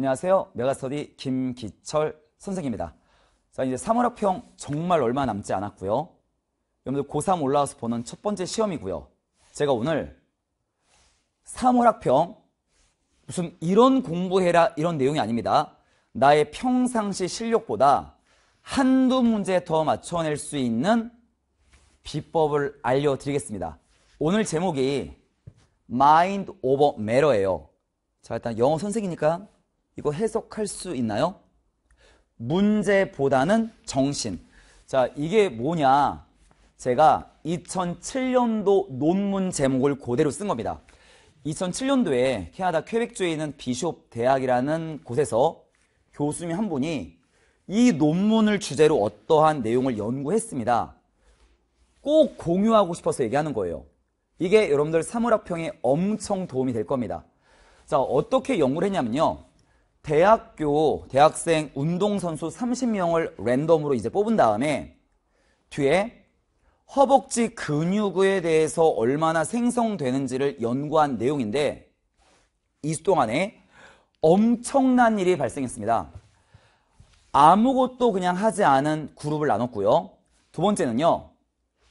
안녕하세요. 메가스터디 김기철 선생입니다. 자, 이제 3월학평 정말 얼마 남지 않았고요. 여러분들 고3 올라와서 보는 첫 번째 시험이고요. 제가 오늘 3월학평 무슨 이런 공부해라 이런 내용이 아닙니다. 나의 평상시 실력보다 한두 문제 더 맞춰낼 수 있는 비법을 알려드리겠습니다. 오늘 제목이 마인드 오버 매러예요 자, 일단 영어 선생이니까 이거 해석할 수 있나요? 문제보다는 정신. 자, 이게 뭐냐? 제가 2007년도 논문 제목을 그대로 쓴 겁니다. 2007년도에 캐나다 쾌벡주에 있는 비숍 대학이라는 곳에서 교수님 한 분이 이 논문을 주제로 어떠한 내용을 연구했습니다. 꼭 공유하고 싶어서 얘기하는 거예요. 이게 여러분들 사물학평에 엄청 도움이 될 겁니다. 자, 어떻게 연구를 했냐면요. 대학교 대학생 운동선수 30명을 랜덤으로 이제 뽑은 다음에 뒤에 허벅지 근육에 대해서 얼마나 생성되는지를 연구한 내용인데 이수 동안에 엄청난 일이 발생했습니다. 아무것도 그냥 하지 않은 그룹을 나눴고요. 두 번째는요.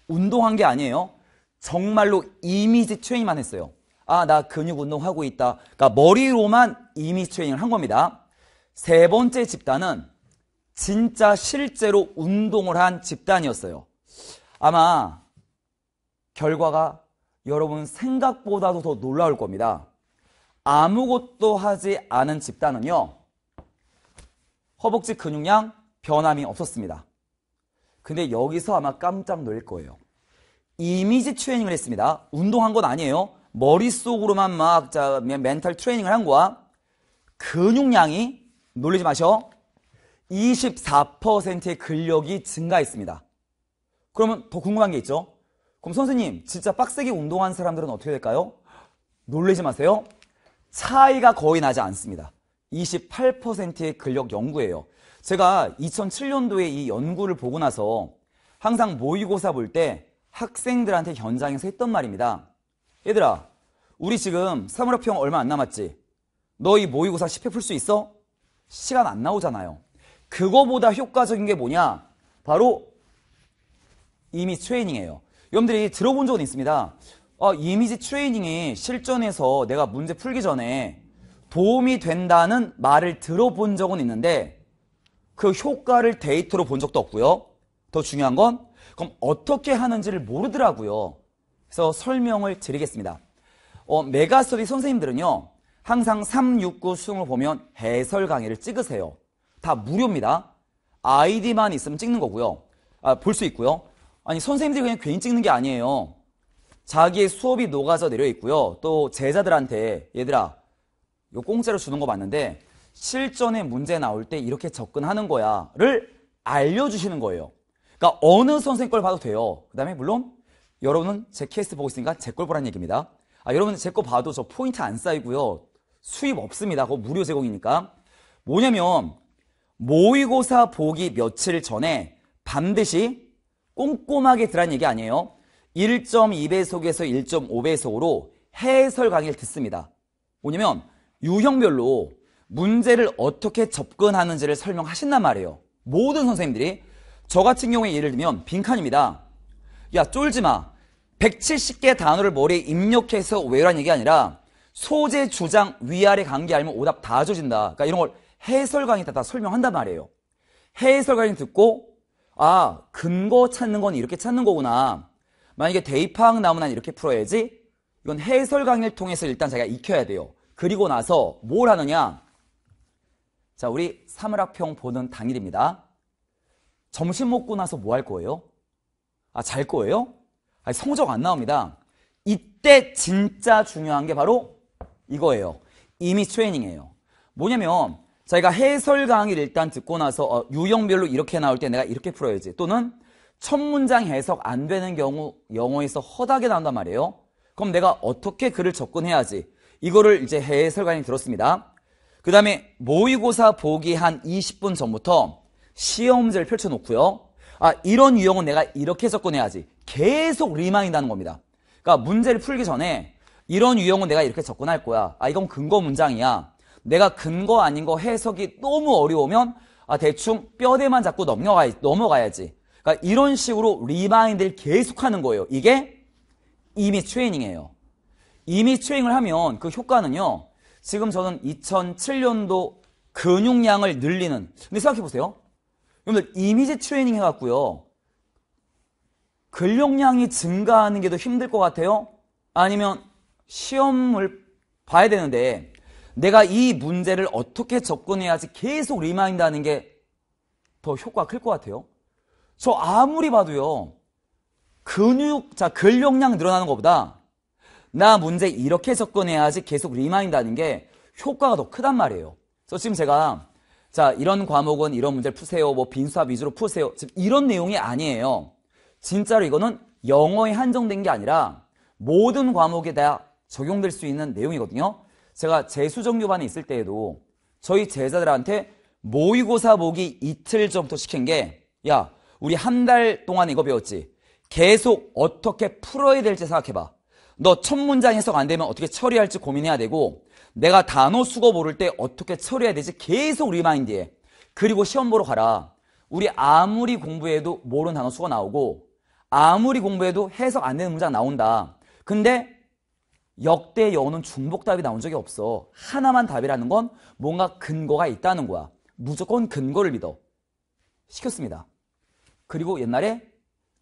운동한 게 아니에요. 정말로 이미지 트레이닝만 했어요. 아, 나 근육 운동하고 있다. 그러니까 머리로만 이미지 트레이닝을 한 겁니다. 세 번째 집단은 진짜 실제로 운동을 한 집단이었어요. 아마 결과가 여러분 생각보다도 더 놀라울 겁니다. 아무것도 하지 않은 집단은요. 허벅지 근육량 변함이 없었습니다. 근데 여기서 아마 깜짝 놀릴 거예요. 이미지 트레이닝을 했습니다. 운동한 건 아니에요. 머릿속으로만 막 자, 멘탈 트레이닝을 한 거야. 근육량이 놀리지 마셔. 24%의 근력이 증가했습니다. 그러면 더 궁금한 게 있죠? 그럼 선생님, 진짜 빡세게 운동한 사람들은 어떻게 될까요? 놀리지 마세요. 차이가 거의 나지 않습니다. 28%의 근력 연구예요. 제가 2007년도에 이 연구를 보고 나서 항상 모의고사 볼 때 학생들한테 현장에서 했던 말입니다. 얘들아, 우리 지금 사무력평 얼마 안 남았지? 너희 모의고사 10회 풀 수 있어? 시간 안 나오잖아요. 그거보다 효과적인 게 뭐냐? 바로 이미 트레이닝이에요. 여러분들이 들어본 적은 있습니다. 아, 이미지 트레이닝이 실전에서 내가 문제 풀기 전에 도움이 된다는 말을 들어본 적은 있는데 그 효과를 데이터로 본 적도 없고요. 더 중요한 건 그럼 어떻게 하는지를 모르더라고요. 그래서 설명을 드리겠습니다. 어, 메가스터디 선생님들은요. 항상 369 수능을 보면 해설 강의를 찍으세요. 다 무료입니다. 아이디만 있으면 찍는 거고요. 아, 볼 수 있고요. 아니 선생님들이 그냥 괜히 찍는 게 아니에요. 자기의 수업이 녹아서 내려 있고요. 또 제자들한테 얘들아 요 공짜로 주는 거봤는데 실전에 문제 나올 때 이렇게 접근하는 거야를 알려주시는 거예요. 그러니까 어느 선생님 걸 봐도 돼요. 그 다음에 물론 여러분은 제 케이스 보고 있으니까 제 걸보라는 얘기입니다. 아, 여러분 제거 봐도 저 포인트 안 쌓이고요. 수입 없습니다. 그거 무료 제공이니까. 뭐냐면 모의고사 보기 며칠 전에 반드시 꼼꼼하게 들란 얘기 아니에요. 1.2배속에서 1.5배속으로 해설 강의를 듣습니다. 뭐냐면 유형별로 문제를 어떻게 접근하는지를 설명하신단 말이에요. 모든 선생님들이 저 같은 경우에 예를 들면 빈칸입니다. 야 쫄지마 170개 단어를 머리에 입력해서 외우라는 얘기 가 아니라 소재, 주장, 위아래 관계 알면 오답 다 줘진다. 그러니까 이런 걸 해설 강의 다, 다 설명한단 말이에요. 해설 강의 듣고 아 근거 찾는 건 이렇게 찾는 거구나. 만약에 대입항 나오면 난 이렇게 풀어야지. 이건 해설 강의를 통해서 일단 자기가 익혀야 돼요. 그리고 나서 뭘 하느냐. 자 우리 사물학평 보는 당일입니다. 점심 먹고 나서 뭐 할 거예요? 아 잘 거예요? 아니, 성적 안 나옵니다. 이때 진짜 중요한 게 바로 이거예요. 이미 트레이닝이에요. 뭐냐면 저희가 해설 강의를 일단 듣고 나서 어, 유형별로 이렇게 나올 때 내가 이렇게 풀어야지. 또는 첫 문장 해석 안 되는 경우 영어에서 허다하게 나온단 말이에요. 그럼 내가 어떻게 글을 접근해야지. 이거를 이제 해설 강의 들었습니다. 그 다음에 모의고사 보기 한 20분 전부터 시험 지를 펼쳐놓고요. 아 이런 유형은 내가 이렇게 접근해야지. 계속 리마인드하는 겁니다. 그러니까 문제를 풀기 전에 이런 유형은 내가 이렇게 접근할 거야. 아, 이건 근거 문장이야. 내가 근거 아닌 거 해석이 너무 어려우면 아, 대충 뼈대만 잡고 넘어가, 넘어가야지. 그러니까 이런 식으로 리마인드를 계속하는 거예요. 이게 이미 트레이닝이에요. 이미 트레이닝을 하면 그 효과는요. 지금 저는 2007년도 근육량을 늘리는 근데 생각해보세요. 여러분들 이미지 트레이닝 해갖고요. 근력량이 증가하는 게 더 힘들 것 같아요? 아니면 시험을 봐야 되는데 내가 이 문제를 어떻게 접근해야지 계속 리마인드 하는 게 더 효과가 클 것 같아요? 저 아무리 봐도요. 근육, 자, 근력량 늘어나는 것보다 나 문제 이렇게 접근해야지 계속 리마인드 하는 게 효과가 더 크단 말이에요. 그래서 지금 제가 자, 이런 과목은 이런 문제를 푸세요. 뭐 빈수합 위주로 푸세요. 지금 이런 내용이 아니에요. 진짜로 이거는 영어에 한정된 게 아니라 모든 과목에 다 적용될 수 있는 내용이거든요. 제가 재수정교반에 있을 때에도 저희 제자들한테 모의고사 보기 이틀 전부터 시킨 게 야, 우리 한 달 동안 이거 배웠지. 계속 어떻게 풀어야 될지 생각해봐. 너 첫 문장 해석 안 되면 어떻게 처리할지 고민해야 되고 내가 단어 수거 모를 때 어떻게 처리해야 되지 계속 리마인드해. 그리고 시험 보러 가라. 우리 아무리 공부해도 모르는 단어 수가 나오고 아무리 공부해도 해석 안 되는 문장 나온다. 근데 역대 여우는 중복답이 나온 적이 없어. 하나만 답이라는 건 뭔가 근거가 있다는 거야. 무조건 근거를 믿어. 시켰습니다. 그리고 옛날에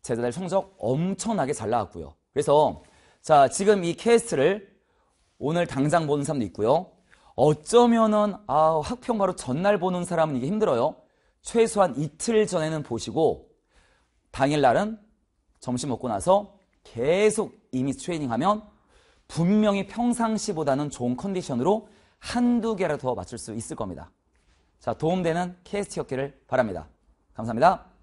제자들 성적 엄청나게 잘 나왔고요. 그래서 자 지금 이 케이스를 오늘 당장 보는 사람도 있고요. 어쩌면은 아 학평 바로 전날 보는 사람은 이게 힘들어요. 최소한 이틀 전에는 보시고 당일날은 점심 먹고 나서 계속 이미지 트레이닝 하면 분명히 평상시보다는 좋은 컨디션으로 한두 개를더 맞출 수 있을 겁니다. 자, 도움되는 케이스 티어기를 바랍니다. 감사합니다.